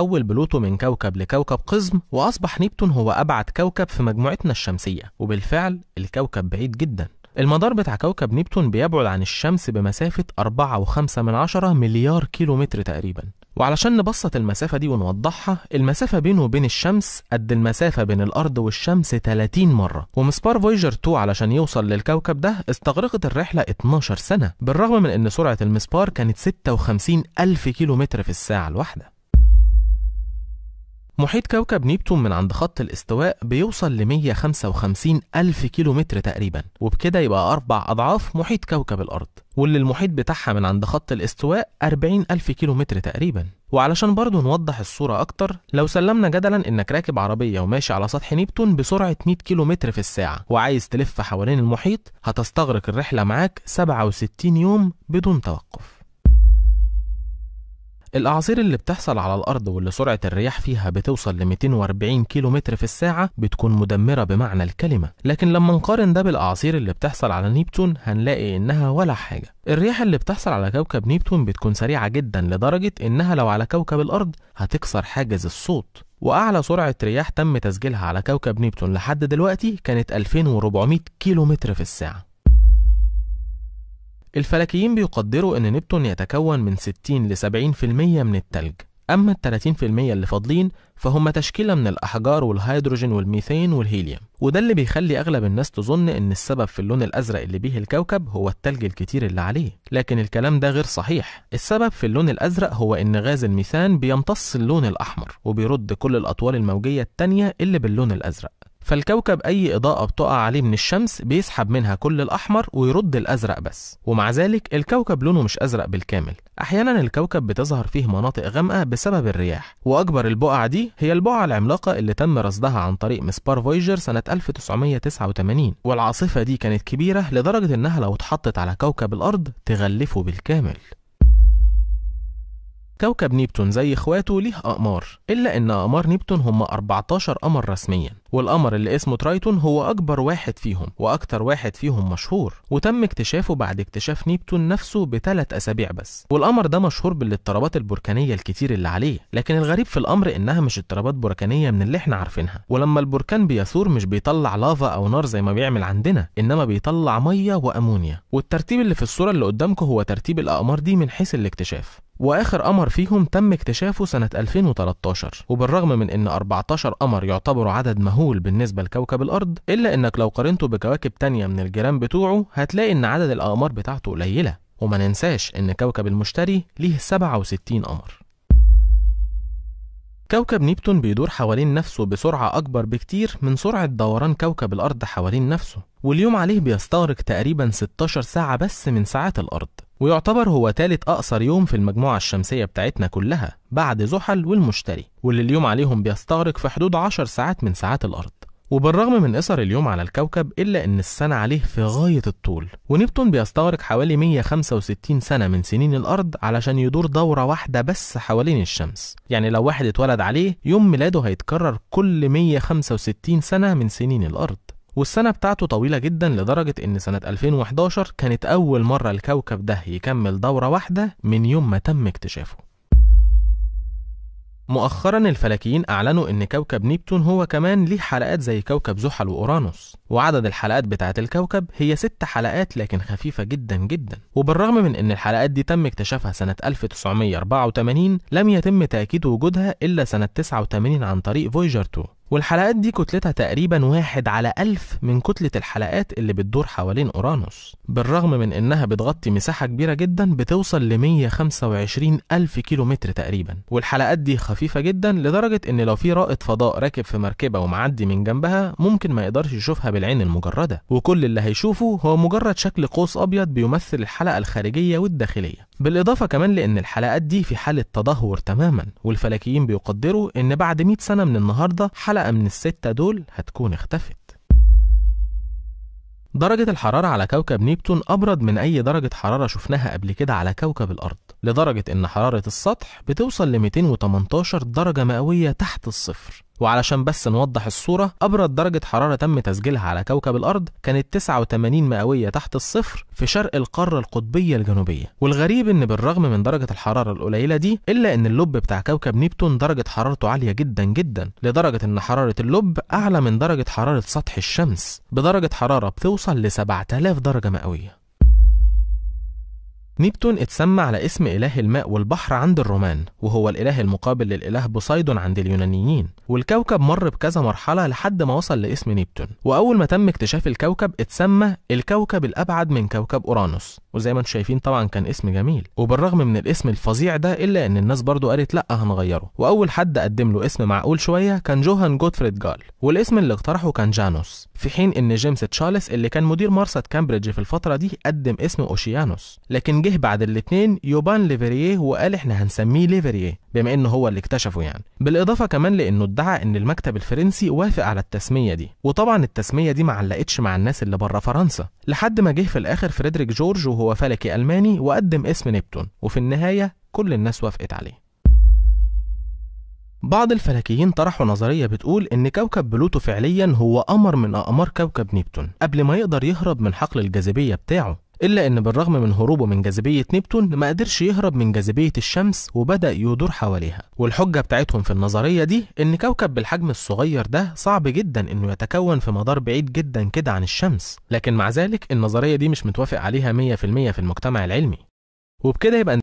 حول بلوتو من كوكب لكوكب قزم وأصبح نبتون هو أبعد كوكب في مجموعتنا الشمسية وبالفعل الكوكب بعيد جدا المدار بتاع كوكب نبتون بيبعد عن الشمس بمسافة 4.5 من عشرة مليار كيلومتر تقريبا وعلشان نبسط المسافة دي ونوضحها المسافة بينه وبين الشمس قد المسافة بين الأرض والشمس 30 مرة ومسبار فويجر 2 علشان يوصل للكوكب ده استغرقت الرحلة 12 سنة بالرغم من أن سرعة المسبار كانت 56 ألف كيلومتر في الساعة الواحدة محيط كوكب نيبتون من عند خط الاستواء بيوصل ل 155 ألف كيلومتر تقريبا وبكده يبقى أربع أضعاف محيط كوكب الأرض واللي المحيط بتاعها من عند خط الاستواء 40 ألف كيلومتر تقريبا وعلشان برضه نوضح الصورة أكتر لو سلمنا جدلا إنك راكب عربية وماشي على سطح نيبتون بسرعة 100 كيلومتر في الساعة وعايز تلف حوالين المحيط هتستغرق الرحلة معاك 67 يوم بدون توقف الأعاصير اللي بتحصل على الأرض واللي سرعة الرياح فيها بتوصل ل 240 كيلومتر في الساعة بتكون مدمرة بمعنى الكلمة لكن لما نقارن ده بالأعاصير اللي بتحصل على نيبتون هنلاقي إنها ولا حاجة الرياح اللي بتحصل على كوكب نيبتون بتكون سريعة جدا لدرجة إنها لو على كوكب الأرض هتكسر حاجز الصوت وأعلى سرعة رياح تم تسجيلها على كوكب نيبتون لحد دلوقتي كانت 2400 كيلومتر في الساعة الفلكيين بيقدروا أن نبتون يتكون من 60 ل 70% من التلج أما ال 30% اللي فاضلين فهم تشكيلة من الأحجار والهيدروجين والميثين والهيليوم وده اللي بيخلي أغلب الناس تظن إن السبب في اللون الأزرق اللي بيه الكوكب هو التلج الكتير اللي عليه لكن الكلام ده غير صحيح السبب في اللون الأزرق هو إن غاز الميثان بيمتص اللون الأحمر وبيرد كل الأطوال الموجية التانية اللي باللون الأزرق فالكوكب أي إضاءة بتقع عليه من الشمس بيسحب منها كل الأحمر ويرد الأزرق بس ومع ذلك الكوكب لونه مش أزرق بالكامل أحيانا الكوكب بتظهر فيه مناطق غامقة بسبب الرياح وأكبر البقع دي هي البقعة العملاقة اللي تم رصدها عن طريق مسبار فويجر سنة 1989 والعاصفة دي كانت كبيرة لدرجة إنها لو اتحطت على كوكب الأرض تغلفه بالكامل كوكب نيبتون زي اخواته ليه أقمار إلا إن أقمار نيبتون هم 14 قمر رسميا والقمر اللي اسمه ترايتون هو أكبر واحد فيهم وأكتر واحد فيهم مشهور وتم اكتشافه بعد اكتشاف نيبتون نفسه بثلاث أسابيع بس والقمر ده مشهور بالاضطرابات البركانية الكتير اللي عليه لكن الغريب في الأمر إنها مش اضطرابات بركانية من اللي إحنا عارفينها ولما البركان بيثور مش بيطلع لافا أو نار زي ما بيعمل عندنا إنما بيطلع مية وأمونيا والترتيب اللي في الصورة اللي قدامكم هو ترتيب الأقمار دي من حيث الاكتشاف وآخر قمر فيهم تم اكتشافه سنة 2013 وبالرغم من إن 14 قمر يعتبروا عدد مهول مهول بالنسبة لكوكب الأرض إلا إنك لو قارنته بكواكب تانية من الجيران بتوعه هتلاقي إن عدد الأقمار بتاعته قليلة وما ننساش إن كوكب المشتري ليه 67 قمر كوكب نيبتون بيدور حوالين نفسه بسرعة أكبر بكتير من سرعة دوران كوكب الأرض حوالين نفسه واليوم عليه بيستغرق تقريبا 16 ساعة بس من ساعات الأرض ويعتبر هو تالت أقصر يوم في المجموعة الشمسية بتاعتنا كلها بعد زحل والمشتري واللي اليوم عليهم بيستغرق في حدود 10 ساعات من ساعات الأرض وبالرغم من قصر اليوم على الكوكب إلا إن السنة عليه في غاية الطول ونبتون بيستغرق حوالي 165 سنة من سنين الأرض علشان يدور دورة واحدة بس حوالين الشمس يعني لو واحد اتولد عليه يوم ميلاده هيتكرر كل 165 سنة من سنين الأرض والسنة بتاعته طويلة جدا لدرجة إن سنة 2011 كانت أول مرة الكوكب ده يكمل دورة واحدة من يوم ما تم اكتشافه. مؤخرا الفلكيين أعلنوا إن كوكب نيبتون هو كمان ليه حلقات زي كوكب زحل وأورانوس، وعدد الحلقات بتاعة الكوكب هي ست حلقات لكن خفيفة جدا جدا، وبالرغم من إن الحلقات دي تم اكتشافها سنة 1984 لم يتم تأكيد وجودها إلا سنة 89 عن طريق فويجر 2. والحلقات دي كتلتها تقريبا واحد على ألف من كتلة الحلقات اللي بتدور حوالين أورانوس بالرغم من إنها بتغطي مساحة كبيرة جدا بتوصل ل 125 ألف كيلومتر تقريبا والحلقات دي خفيفة جدا لدرجة إن لو في رائد فضاء راكب في مركبة ومعدي من جنبها ممكن ما يقدرش يشوفها بالعين المجردة وكل اللي هيشوفه هو مجرد شكل قوس أبيض بيمثل الحلقة الخارجية والداخلية بالإضافة كمان لأن الحلقات دي في حالة تدهور تماما والفلكيين بيقدروا إن بعد 100 سنة من النهاردة حلقة حلقة من الستة دول هتكون اختفت درجة الحرارة على كوكب نيبتون أبرد من أي درجة حرارة شفناها قبل كده على كوكب الأرض لدرجة إن حرارة السطح بتوصل ل 218 درجة مئوية تحت الصفر وعلشان بس نوضح الصورة أبرد درجة حرارة تم تسجيلها على كوكب الأرض كانت 89 مئوية تحت الصفر في شرق القارة القطبية الجنوبية والغريب إن بالرغم من درجة الحرارة القليلة دي إلا إن اللب بتاع كوكب نيبتون درجة حرارته عالية جدا جدا لدرجة إن حرارة اللب أعلى من درجة حرارة سطح الشمس بدرجة حرارة بتوصل ل 7000 درجة مئوية نيبتون اتسمى على اسم إله الماء والبحر عند الرومان وهو الإله المقابل للإله بوسايدون عند اليونانيين والكوكب مر بكذا مرحلة لحد ما وصل لاسم نيبتون وأول ما تم اكتشاف الكوكب اتسمى الكوكب الأبعد من كوكب أورانوس وزي ما انتم شايفين طبعا كان اسم جميل وبالرغم من الاسم الفظيع ده الا ان الناس برضو قالت لا هنغيره واول حد قدم له اسم معقول شويه كان جوهان جوتفريد جال والاسم اللي اقترحه كان جانوس في حين ان جيمس تشارلز اللي كان مدير مرصد كامبريدج في الفتره دي قدم اسم اوشيانوس لكن جه بعد الاثنين يوبان ليفرييه وقال احنا هنسميه ليفرييه بما انه هو اللي اكتشفه يعني بالاضافه كمان لانه ادعى ان المكتب الفرنسي وافق على التسميه دي وطبعا التسميه دي ما علقتش مع الناس اللي بره فرنسا لحد ما جه في الاخر فريدريك جورج هو فلكي ألماني وقدم اسم نبتون وفي النهاية كل الناس وافقت عليه بعض الفلكيين طرحوا نظرية بتقول إن كوكب بلوتو فعليا هو قمر من أقمار كوكب نبتون قبل ما يقدر يهرب من حقل الجاذبية بتاعه إلا أن بالرغم من هروبه من جاذبية نبتون ما قدرش يهرب من جاذبية الشمس وبدأ يدور حواليها والحجة بتاعتهم في النظرية دي أن كوكب بالحجم الصغير ده صعب جدا أنه يتكون في مدار بعيد جدا كده عن الشمس لكن مع ذلك النظرية دي مش متوافق عليها 100% في المجتمع العلمي وبكده يبقى